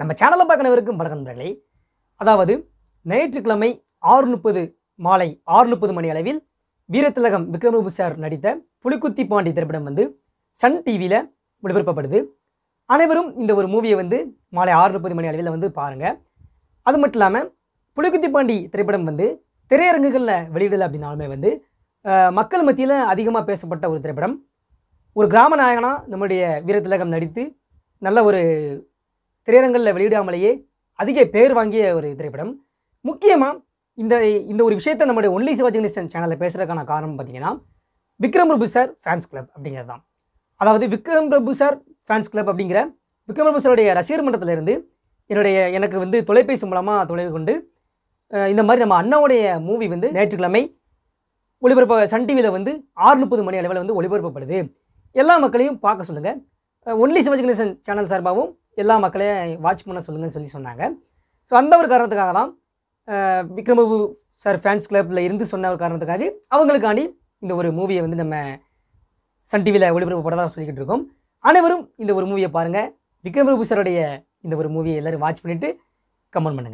நம்ம சேனலை பார்க்கணவருக்கும் வணக்கம் நண்பர்களே அதாவது ஞாயிற்றுக்கிழமை ஆறு முப்பது மாலை ஆறு முப்பது மணி அளவில் வீரத்திலகம் விக்ரமரூபு சார் நடித்த புலிக்குத்தி பாண்டி திரைப்படம் வந்து சன் டிவியில் ஒளிபரப்பப்படுது அனைவரும் இந்த ஒரு மூவியை வந்து மாலை ஆறு முப்பது மணி அளவில் வந்து பாருங்கள் அது மட்டும் இல்லாமல் புலிக்குத்தி பாண்டி திரைப்படம் வந்து திரையரங்குகளில் வெளியிடல அப்படின்னாலுமே வந்து மக்கள் மத்தியில் அதிகமாக பேசப்பட்ட ஒரு திரைப்படம் ஒரு கிராம நாயகனாக நம்முடைய வீரத்திலகம் நடித்து நல்ல ஒரு திரையரங்களில் வெளியிடாமலேயே அதிக பேர் வாங்கிய ஒரு திரைப்படம் முக்கியமாக இந்த இந்த ஒரு விஷயத்தை நம்முடைய ஒன்லி சிவாஜி சேனலில் பேசுகிறதுக்கான காரணம் பார்த்தீங்கன்னா Vikram Prabhu sir fans club அப்படிங்கிறது தான் அதாவது Vikram Prabhu sir fans club அப்படிங்கிற விக்ரம் பிரபு சாருடைய ரசிகர் மன்றத்திலிருந்து என்னுடைய எனக்கு வந்து தொலைபேசி மூலமாக தொலைவு கொண்டு இந்த மாதிரி நம்ம அண்ணாவுடைய மூவி வந்து ஞாயிற்றுக்கிழமை ஒளிபரப்ப சன் டிவியில் வந்து ஆறு முப்பது மணி அளவில் வந்து ஒளிபரப்பப்படுது எல்லா மக்களையும் பார்க்க சொல்லுங்கள் ஒன்லி சிவஜிகணேசன் சேனல் சார்பாகவும் எல்லா மக்களையும் வாட்ச் பண்ண சொல்லுங்கன்னு சொல்லி சொன்னாங்க ஸோ அந்த ஒரு காரணத்துக்காக தான் விக்ரமபு சார் ஃபேன்ஸ் கிளப்பில் இருந்து சொன்ன ஒரு காரணத்துக்காக அவங்களுக்காண்டி இந்த ஒரு மூவியை வந்து நம்ம சன் டிவியில் ஒளிபரப்பப்படதாக சொல்லிக்கிட்டு இருக்கோம் அனைவரும் இந்த ஒரு மூவியை பாருங்கள் விக்ரம் பிரபு சாருடைய இந்த ஒரு மூவியை எல்லோரும் வாட்ச் பண்ணிவிட்டு கமெண்ட் பண்ணுங்கள்